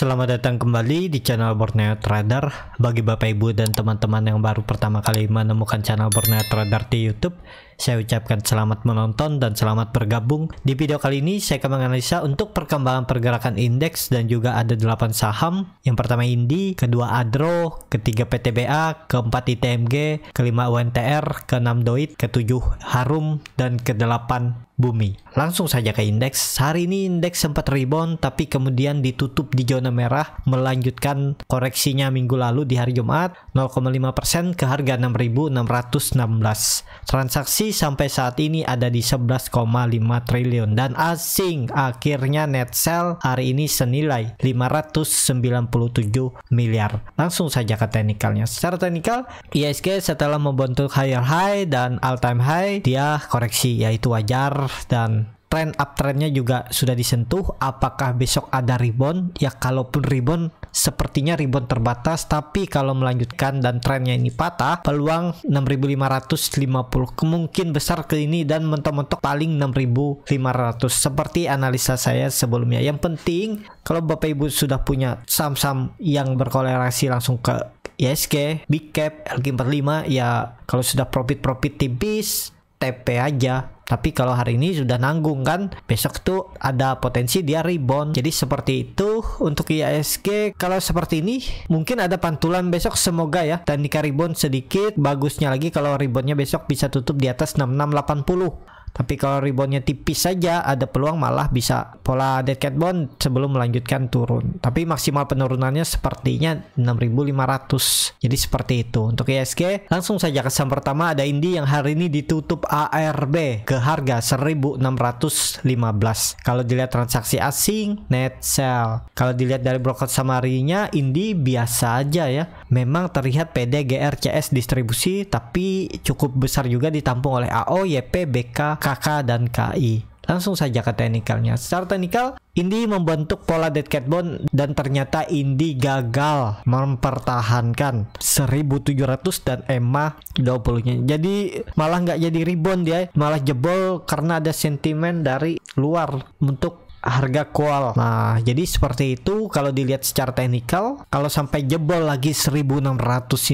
Selamat datang kembali di channel Borneo Trader. Bagi Bapak Ibu dan teman-teman yang baru pertama kali menemukan channel Borneo Trader di YouTube, saya ucapkan selamat menonton dan selamat bergabung. Di video kali ini saya akan menganalisa untuk perkembangan pergerakan indeks dan juga ada 8 saham. Yang pertama Indi, kedua Adro, ketiga PTBA, keempat ITMG, kelima UNTR, keenam Doit, ketujuh Harum dan kedelapan bumi. Langsung saja ke indeks. Hari ini indeks sempat rebound tapi kemudian ditutup di zona merah melanjutkan koreksinya minggu lalu di hari Jumat 0,5% ke harga 6.616. Transaksi sampai saat ini ada di 11,5 triliun dan asing akhirnya net sell hari ini senilai 597 miliar. Langsung saja ke teknikalnya. Secara teknikal ISG setelah membentuk higher high dan all time high dia koreksi yaitu wajar dan tren uptrendnya juga sudah disentuh apakah besok ada rebound ya kalaupun rebound sepertinya rebound terbatas tapi kalau melanjutkan dan trennya ini patah peluang 6550 kemungkin besar ke ini dan mentok-mentok paling 6500 seperti analisa saya sebelumnya yang penting kalau Bapak Ibu sudah punya saham-saham yang berkolerasi langsung ke ISG, Big Cap, LG45 ya kalau sudah profit-profit tipis TP aja tapi kalau hari ini sudah nanggung kan besok tuh ada potensi dia rebound jadi seperti itu untuk IASG kalau seperti ini mungkin ada pantulan besok semoga ya teknika rebound sedikit bagusnya lagi kalau reboundnya besok bisa tutup di atas 6680 tapi kalau reboundnya tipis saja, ada peluang malah bisa pola dead cat bond sebelum melanjutkan turun. Tapi maksimal penurunannya sepertinya 6.500. Jadi seperti itu. Untuk ISG, e langsung saja kesan pertama ada Indi yang hari ini ditutup ARB ke harga 1.615. Kalau dilihat transaksi asing, net sell. Kalau dilihat dari broker samarinya, Indi biasa aja ya memang terlihat PD GRCS distribusi tapi cukup besar juga ditampung oleh AO, YP, BK, KK, dan KI. Langsung saja ke teknikalnya. Secara teknikal, Indi membentuk pola dead cat bond dan ternyata Indi gagal mempertahankan 1700 dan EMA 20-nya. Jadi malah nggak jadi rebound dia, malah jebol karena ada sentimen dari luar untuk harga call. Nah, jadi seperti itu kalau dilihat secara teknikal, kalau sampai jebol lagi 1600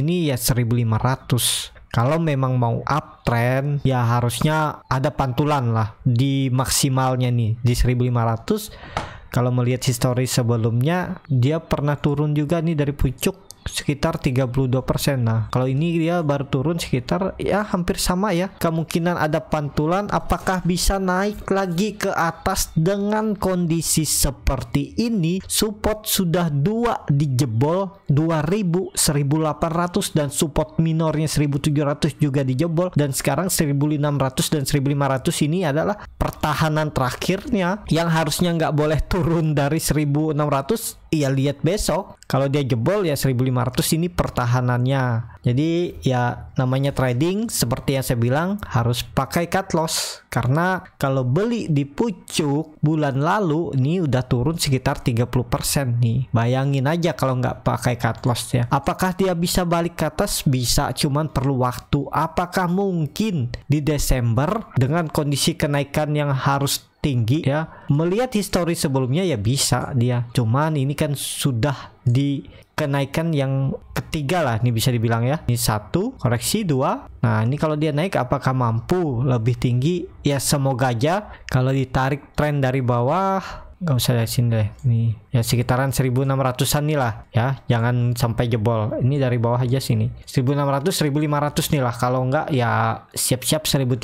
ini ya 1500 kalau memang mau uptrend ya harusnya ada pantulan lah di maksimalnya nih di 1500 kalau melihat histori sebelumnya dia pernah turun juga nih dari pucuk sekitar 32%. Nah, kalau ini dia baru turun sekitar ya hampir sama ya. Kemungkinan ada pantulan apakah bisa naik lagi ke atas dengan kondisi seperti ini? Support sudah dua dijebol 2000, 1800 dan support minornya 1700 juga dijebol dan sekarang 1600 dan 1500 ini adalah pertahanan terakhirnya yang harusnya nggak boleh turun dari 1600 ya lihat besok kalau dia jebol ya 1500 ini pertahanannya jadi ya namanya trading seperti yang saya bilang harus pakai cut loss karena kalau beli di pucuk bulan lalu ini udah turun sekitar 30% nih bayangin aja kalau nggak pakai cut loss ya apakah dia bisa balik ke atas bisa cuman perlu waktu apakah mungkin di Desember dengan kondisi kenaikan yang harus tinggi ya melihat histori sebelumnya ya bisa dia cuman ini kan sudah di kenaikan yang ketiga lah ini bisa dibilang ya ini satu koreksi dua nah ini kalau dia naik apakah mampu lebih tinggi ya semoga aja kalau ditarik tren dari bawah nggak usah dari sini deh ini ya sekitaran 1600an nih lah ya jangan sampai jebol ini dari bawah aja sini 1600 1500 nih lah kalau enggak ya siap-siap 1300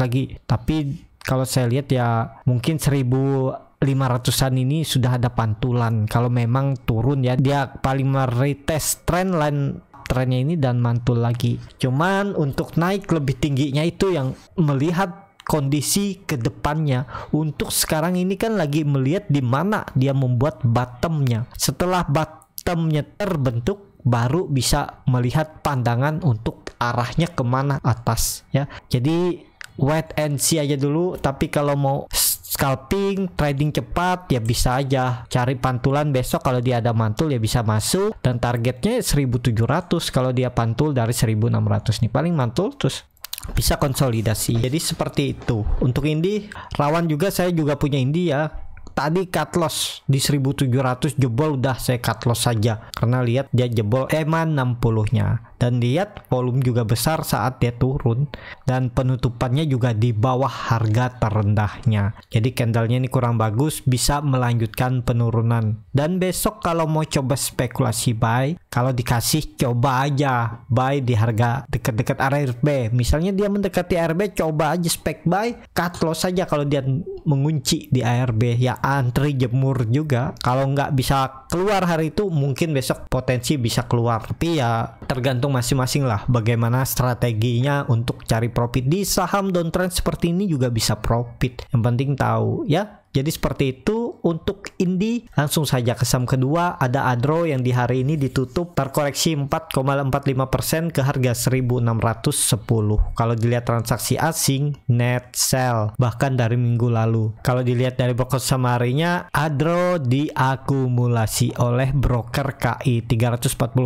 lagi tapi kalau saya lihat ya mungkin 1500-an ini sudah ada pantulan kalau memang turun ya dia paling meretest trend line trennya ini dan mantul lagi cuman untuk naik lebih tingginya itu yang melihat kondisi ke depannya untuk sekarang ini kan lagi melihat di mana dia membuat bottomnya setelah bottomnya terbentuk baru bisa melihat pandangan untuk arahnya kemana atas ya jadi wait and see aja dulu tapi kalau mau scalping, trading cepat ya bisa aja cari pantulan besok kalau dia ada mantul ya bisa masuk dan targetnya 1700 kalau dia pantul dari 1600 nih paling mantul terus bisa konsolidasi jadi seperti itu untuk indie rawan juga saya juga punya Indi ya tadi cut loss di 1700 jebol udah saya cut loss saja karena lihat dia jebol eman eh, 60 nya dan lihat volume juga besar saat dia turun dan penutupannya juga di bawah harga terendahnya jadi candlenya ini kurang bagus bisa melanjutkan penurunan dan besok kalau mau coba spekulasi buy kalau dikasih coba aja buy di harga dekat-dekat RRB misalnya dia mendekati RB coba aja spek buy cut loss saja kalau dia mengunci di ARB ya antri jemur juga kalau nggak bisa keluar hari itu mungkin besok potensi bisa keluar tapi ya tergantung tergantung masing-masing lah bagaimana strateginya untuk cari profit di saham downtrend seperti ini juga bisa profit. Yang penting tahu ya. Jadi seperti itu untuk Indi langsung saja ke saham kedua ada Adro yang di hari ini ditutup terkoreksi 4,45% ke harga 1610. Kalau dilihat transaksi asing net sell bahkan dari minggu lalu. Kalau dilihat dari broker samarinya Adro diakumulasi oleh broker KI 340.000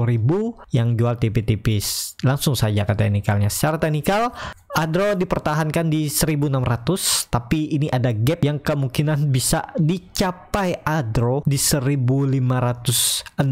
yang jual tipis-tipis. Langsung saja ke teknikalnya. Secara teknikal Adro dipertahankan di 1600 tapi ini ada gap yang kemungkinan bisa dicapai Adro di 1560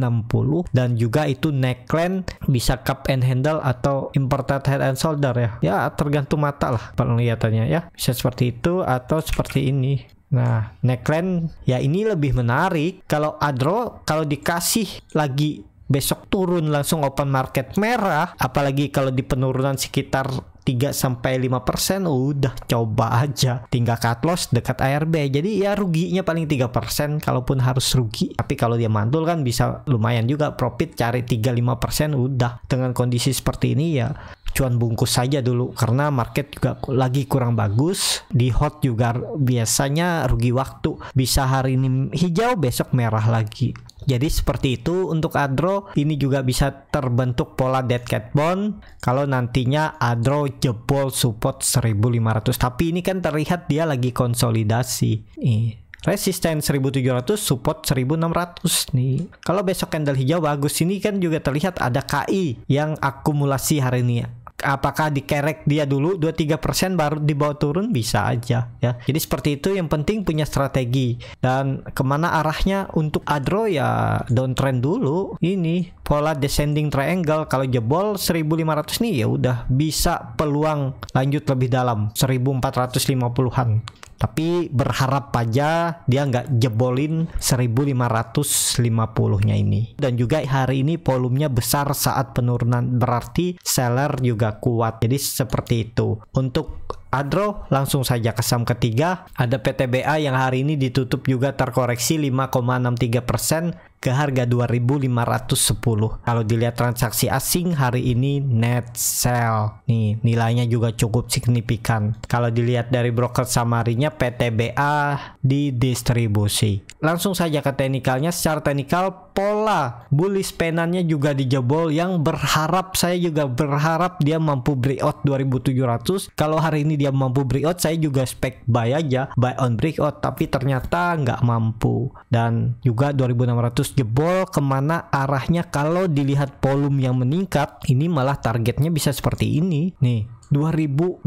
dan juga itu neckline bisa cup and handle atau imported head and shoulder ya ya tergantung mata lah penglihatannya ya bisa seperti itu atau seperti ini Nah, neckline ya ini lebih menarik kalau Adro kalau dikasih lagi besok turun langsung open market merah apalagi kalau di penurunan sekitar 3 sampai 5 persen udah coba aja tinggal cut loss dekat ARB jadi ya ruginya paling 3 persen kalaupun harus rugi tapi kalau dia mantul kan bisa lumayan juga profit cari 3-5 persen udah dengan kondisi seperti ini ya cuan bungkus saja dulu karena market juga lagi kurang bagus di hot juga biasanya rugi waktu bisa hari ini hijau besok merah lagi jadi seperti itu untuk Adro ini juga bisa terbentuk pola dead cat bone kalau nantinya Adro jebol support 1500 tapi ini kan terlihat dia lagi konsolidasi. Nih resisten 1700 support 1600 nih kalau besok candle hijau bagus ini kan juga terlihat ada KI yang akumulasi hari ini ya apakah dikerek dia dulu 2-3% baru dibawa turun bisa aja ya jadi seperti itu yang penting punya strategi dan kemana arahnya untuk adro ya downtrend dulu ini pola descending triangle kalau jebol 1500 nih ya udah bisa peluang lanjut lebih dalam 1450-an tapi berharap aja dia nggak jebolin 1550-nya ini. Dan juga hari ini volumenya besar saat penurunan berarti seller juga kuat. Jadi seperti itu. Untuk Adro langsung saja ke saham ketiga. Ada PTBA yang hari ini ditutup juga terkoreksi 5,63% ke harga 2510. Kalau dilihat transaksi asing hari ini net sell. Nih, nilainya juga cukup signifikan. Kalau dilihat dari broker samarinya PTBA didistribusi. Langsung saja ke teknikalnya. Secara teknikal pola bullish penannya juga dijebol yang berharap saya juga berharap dia mampu breakout 2700 kalau hari ini dia mampu breakout saya juga spek buy aja buy on breakout tapi ternyata nggak mampu dan juga 2600 jebol kemana arahnya kalau dilihat volume yang meningkat ini malah targetnya bisa seperti ini nih 2200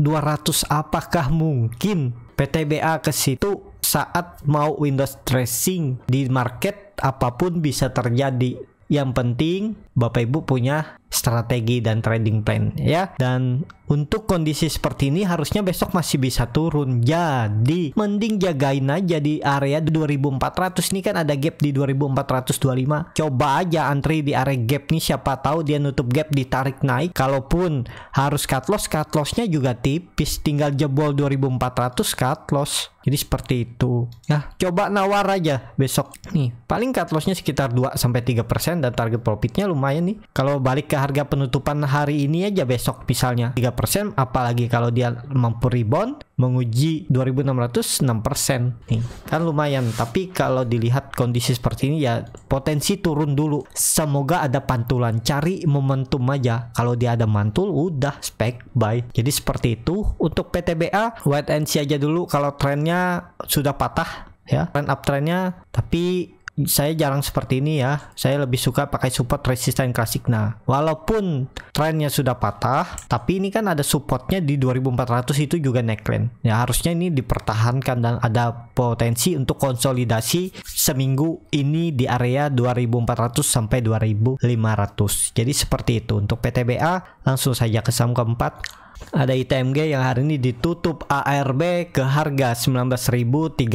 apakah mungkin PTBA ke situ saat mau Windows tracing di market apapun bisa terjadi. Yang penting Bapak Ibu punya strategi dan trading plan ya. Dan untuk kondisi seperti ini harusnya besok masih bisa turun. Jadi mending jagain aja di area 2400 ini kan ada gap di 2425. Coba aja antri di area gap nih siapa tahu dia nutup gap ditarik naik. Kalaupun harus cut loss, cut lossnya juga tipis tinggal jebol 2400 cut loss. Jadi seperti itu ya. Coba nawar aja besok nih. Paling cut lossnya sekitar 2 3% dan target profitnya lumayan nih. Kalau balik ke harga penutupan hari ini aja besok misalnya 3%, apalagi kalau dia mampu rebound menguji 2.606% nih. Kan lumayan, tapi kalau dilihat kondisi seperti ini ya potensi turun dulu. Semoga ada pantulan, cari momentum aja. Kalau dia ada mantul udah spek buy. Jadi seperti itu untuk PTBA wait and see aja dulu kalau trennya sudah patah ya trend uptrendnya tapi saya jarang seperti ini ya saya lebih suka pakai support resisten klasik nah walaupun trennya sudah patah tapi ini kan ada supportnya di 2400 itu juga neckline ya harusnya ini dipertahankan dan ada potensi untuk konsolidasi seminggu ini di area 2400 sampai 2500 jadi seperti itu untuk PTBA langsung saja ke saham keempat ada ITMG yang hari ini ditutup ARB ke harga 19.325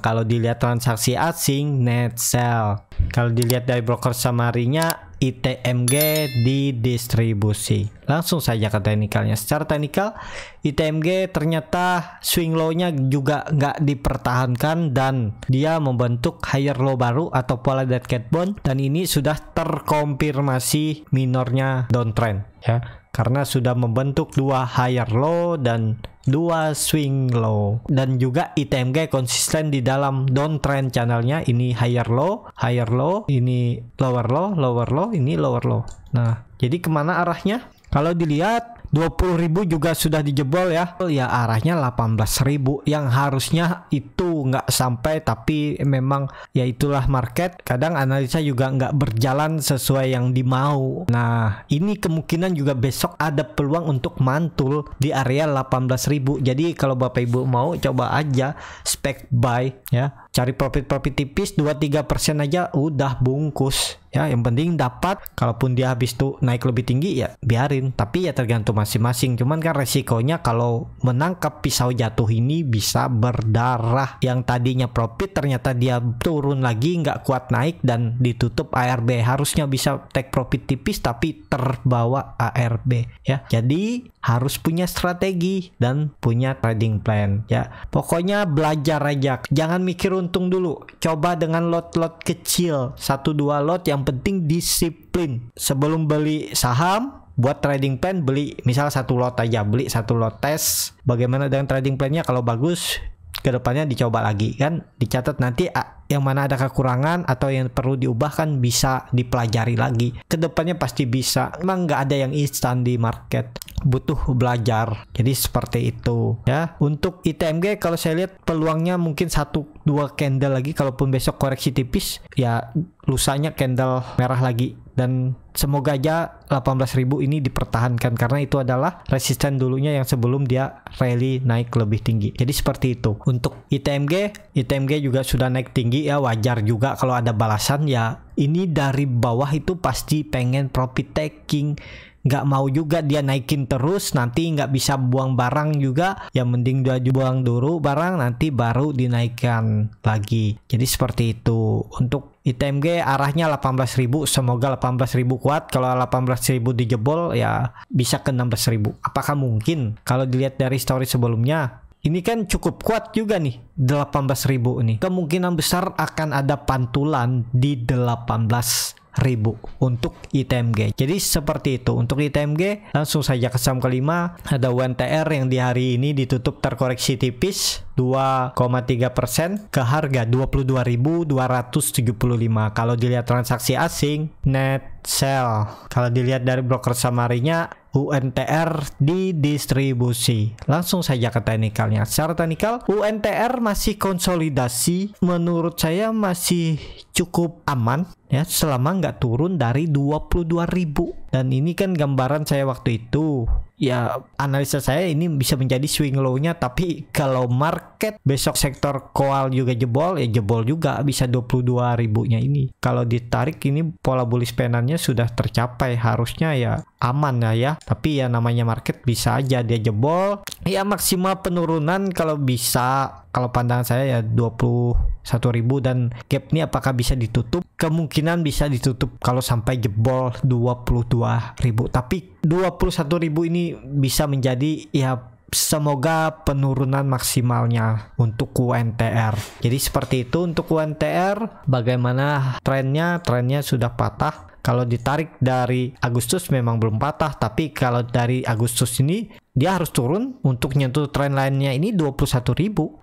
kalau dilihat transaksi asing net sell kalau dilihat dari broker samarinya ITMG didistribusi langsung saja ke teknikalnya secara teknikal ITMG ternyata swing low-nya juga nggak dipertahankan dan dia membentuk higher low baru atau pola dead cat bond dan ini sudah terkonfirmasi minornya downtrend ya karena sudah membentuk dua higher low dan dua swing low dan juga ITMG konsisten di dalam downtrend channelnya ini higher low higher low ini lower low lower low ini lower low nah jadi kemana arahnya kalau dilihat 20.000 juga sudah dijebol ya ya arahnya 18.000 yang harusnya itu nggak sampai tapi memang ya itulah market kadang analisa juga nggak berjalan sesuai yang dimau nah ini kemungkinan juga besok ada peluang untuk mantul di area 18.000 jadi kalau Bapak Ibu mau coba aja spek buy ya cari profit-profit tipis 2-3% aja udah bungkus ya yang penting dapat kalaupun dia habis tuh naik lebih tinggi ya biarin tapi ya tergantung masing-masing cuman kan resikonya kalau menangkap pisau jatuh ini bisa berdarah yang tadinya profit ternyata dia turun lagi nggak kuat naik dan ditutup ARB harusnya bisa take profit tipis tapi terbawa ARB ya jadi harus punya strategi dan punya trading plan ya pokoknya belajar aja jangan mikir untung dulu. Coba dengan lot-lot kecil, satu dua lot yang penting disiplin. Sebelum beli saham, buat trading plan beli misal satu lot aja, beli satu lot tes. Bagaimana dengan trading plannya kalau bagus kedepannya dicoba lagi kan dicatat nanti yang mana ada kekurangan atau yang perlu diubah kan bisa dipelajari lagi kedepannya pasti bisa emang nggak ada yang instan di market butuh belajar jadi seperti itu ya untuk ITMG kalau saya lihat peluangnya mungkin satu dua candle lagi kalaupun besok koreksi tipis ya lusanya candle merah lagi dan semoga aja 18.000 ini dipertahankan karena itu adalah resisten dulunya yang sebelum dia rally naik lebih tinggi jadi seperti itu untuk ITMG ITMG juga sudah naik tinggi ya wajar juga kalau ada balasan ya ini dari bawah itu pasti pengen profit taking nggak mau juga dia naikin terus nanti nggak bisa buang barang juga ya mending dia buang dulu barang nanti baru dinaikkan lagi jadi seperti itu untuk ITMG arahnya 18.000 semoga 18.000 kuat kalau 18.000 dijebol ya bisa ke 16.000 apakah mungkin kalau dilihat dari story sebelumnya ini kan cukup kuat juga nih 18.000 ini kemungkinan besar akan ada pantulan di 18 ribu untuk ITMG. Jadi seperti itu. Untuk ITMG langsung saja ke saham kelima ada wntr yang di hari ini ditutup terkoreksi tipis 2,3% ke harga 22.275. Kalau dilihat transaksi asing net sell. Kalau dilihat dari broker samarinya UNTR didistribusi Langsung saja ke teknikalnya. Secara teknikal, UNTR masih konsolidasi menurut saya masih cukup aman ya selama nggak turun dari 22.000 dan ini kan gambaran saya waktu itu ya analisa saya ini bisa menjadi swing low-nya tapi kalau market besok sektor koal juga jebol ya jebol juga bisa 22 ribunya ini kalau ditarik ini pola bullish penannya sudah tercapai harusnya ya aman ya ya tapi ya namanya market bisa aja dia jebol ya maksimal penurunan kalau bisa kalau pandangan saya ya 21 ribu dan gap ini apakah bisa ditutup? Kemungkinan bisa ditutup kalau sampai jebol 22 ribu. Tapi 21 ribu ini bisa menjadi ya semoga penurunan maksimalnya untuk UNTR. Jadi seperti itu untuk UNTR, bagaimana trennya? Trennya sudah patah. Kalau ditarik dari Agustus memang belum patah, tapi kalau dari Agustus ini dia harus turun untuk nyentuh tren lainnya ini 21.000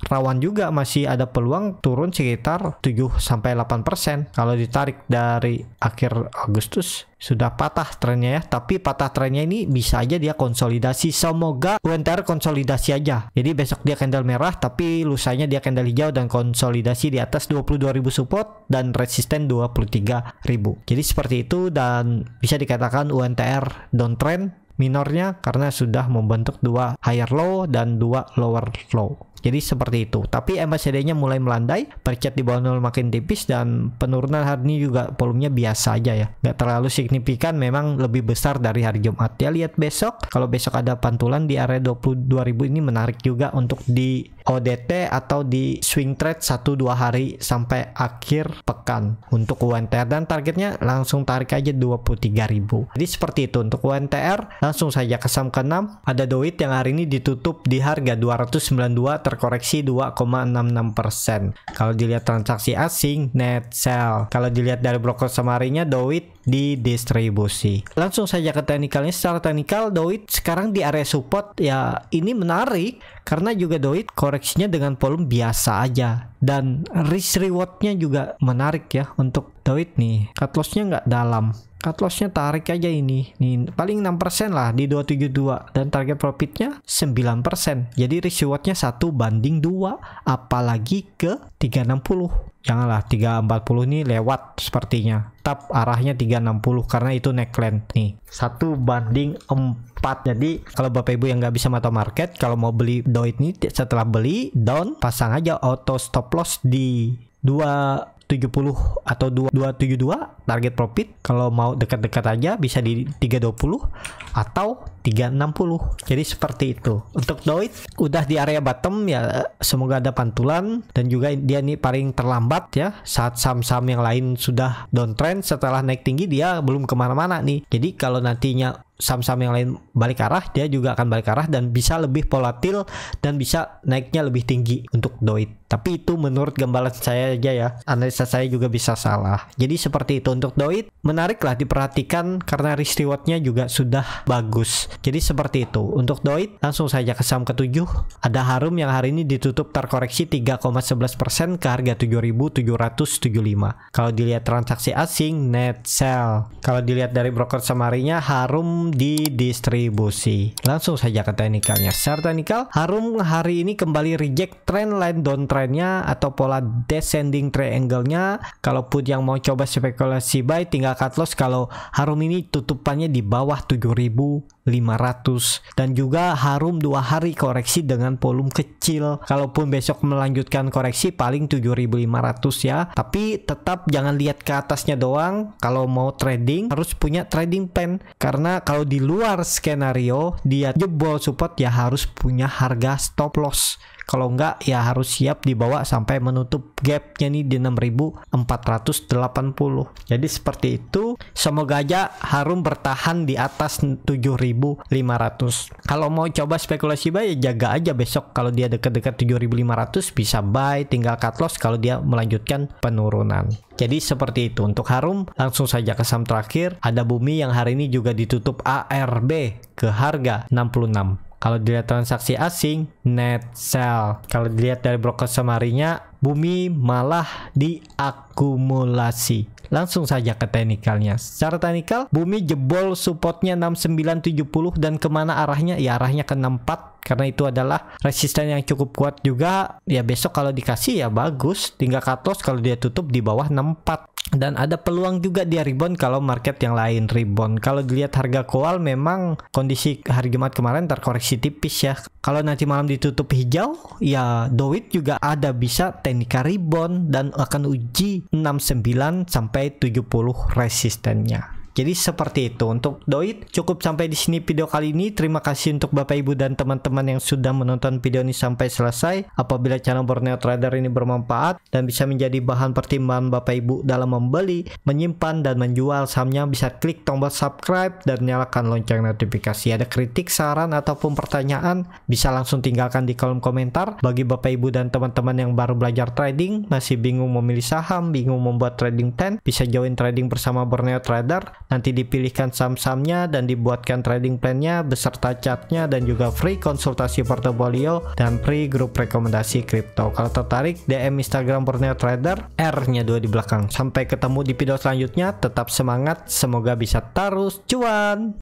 rawan juga masih ada peluang turun sekitar 7 8% kalau ditarik dari akhir Agustus sudah patah trennya ya tapi patah trennya ini bisa aja dia konsolidasi semoga UNTR konsolidasi aja jadi besok dia candle merah tapi lusanya dia candle hijau dan konsolidasi di atas 22.000 support dan resisten 23.000 jadi seperti itu dan bisa dikatakan UNTR downtrend minornya karena sudah membentuk dua higher low dan dua lower low. Jadi seperti itu. Tapi MACD-nya mulai melandai, percet di bawah nol makin tipis dan penurunan hari ini juga volumenya biasa aja ya. Nggak terlalu signifikan, memang lebih besar dari hari Jumat. Ya lihat besok, kalau besok ada pantulan di area 22.000 ini menarik juga untuk di ODT atau di swing trade 1-2 hari sampai akhir pekan untuk UNTR dan targetnya langsung tarik aja 23.000 jadi seperti itu untuk UNTR langsung saja ke saham ke-6 ada Doit yang hari ini ditutup di harga 292 terkoreksi 2,66 persen. Kalau dilihat transaksi asing, net sell. Kalau dilihat dari broker semarinya, Dowit di distribusi. Langsung saja ke teknikalnya. Secara teknikal Dowit sekarang di area support ya ini menarik karena juga Dowit koreksinya dengan volume biasa aja dan risk rewardnya juga menarik ya untuk Dowit nih. Cut lossnya nggak dalam cut lossnya tarik aja ini nih paling 6% lah di 272 dan target profitnya 9% jadi rewardnya satu banding dua, apalagi ke 360 janganlah 340 ini lewat sepertinya tetap arahnya 360 karena itu neckline nih satu banding 4 jadi kalau bapak ibu yang nggak bisa mata market kalau mau beli doit ini setelah beli down pasang aja auto stop loss di 2 70 atau 272 target profit kalau mau dekat-dekat aja bisa di 320 atau 360 jadi seperti itu untuk Doit udah di area bottom ya semoga ada pantulan dan juga dia nih paling terlambat ya saat saham-saham yang lain sudah downtrend setelah naik tinggi dia belum kemana-mana nih jadi kalau nantinya saham-saham yang lain balik arah, dia juga akan balik arah dan bisa lebih volatil dan bisa naiknya lebih tinggi untuk Doit. Tapi itu menurut gambaran saya aja ya. Analisa saya juga bisa salah. Jadi seperti itu untuk Doit menariklah diperhatikan karena risk rewardnya juga sudah bagus. Jadi seperti itu. Untuk Doit langsung saja ke saham ketujuh. Ada Harum yang hari ini ditutup terkoreksi 3,11% ke harga 7.775. Kalau dilihat transaksi asing net sell. Kalau dilihat dari broker semarinya Harum didistribusi. Langsung saja ke teknikalnya. Secara teknikal Harum hari ini kembali reject trend line downtrend trendnya atau pola descending triangle-nya. Kalau Kalaupun yang mau coba spekulasi buy tinggal cut loss kalau Harum ini tutupannya di bawah 7500 dan juga Harum dua hari koreksi dengan volume kecil. Kalaupun besok melanjutkan koreksi paling 7500 ya. Tapi tetap jangan lihat ke atasnya doang. Kalau mau trading harus punya trading pen. karena kalau di luar skenario dia jebol support ya harus punya harga stop loss kalau enggak ya harus siap dibawa sampai menutup gapnya nih di 6480. Jadi seperti itu. Semoga aja Harum bertahan di atas 7500. Kalau mau coba spekulasi buy ya jaga aja besok kalau dia dekat-dekat 7500 bisa buy tinggal cut loss kalau dia melanjutkan penurunan. Jadi seperti itu untuk Harum langsung saja ke saham terakhir ada Bumi yang hari ini juga ditutup ARB ke harga 66 kalau dilihat transaksi asing, net sell. Kalau dilihat dari broker semarinya, bumi malah diakumulasi. Langsung saja ke teknikalnya. Secara teknikal, bumi jebol supportnya 6970 dan kemana arahnya? Ya arahnya ke 64 karena itu adalah resisten yang cukup kuat juga ya besok kalau dikasih ya bagus tinggal cut loss kalau dia tutup di bawah 64 dan ada peluang juga dia rebound kalau market yang lain rebound kalau dilihat harga koal memang kondisi hari Jumat kemarin terkoreksi tipis ya kalau nanti malam ditutup hijau, ya Dowit juga ada bisa teknika rebound dan akan uji 69 sampai 70 resistennya. Jadi seperti itu untuk Doit cukup sampai di sini video kali ini. Terima kasih untuk Bapak Ibu dan teman-teman yang sudah menonton video ini sampai selesai. Apabila channel Borneo Trader ini bermanfaat dan bisa menjadi bahan pertimbangan Bapak Ibu dalam membeli, menyimpan dan menjual sahamnya bisa klik tombol subscribe dan nyalakan lonceng notifikasi. Ada kritik, saran ataupun pertanyaan bisa langsung tinggalkan di kolom komentar. Bagi Bapak Ibu dan teman-teman yang baru belajar trading, masih bingung memilih saham, bingung membuat trading plan, bisa join trading bersama Borneo Trader Nanti dipilihkan saham-sahamnya dan dibuatkan trading plan-nya beserta chartnya dan juga free konsultasi portofolio dan free grup rekomendasi kripto. Kalau tertarik DM Instagram Borneo Trader R-nya dua di belakang. Sampai ketemu di video selanjutnya, tetap semangat, semoga bisa terus cuan.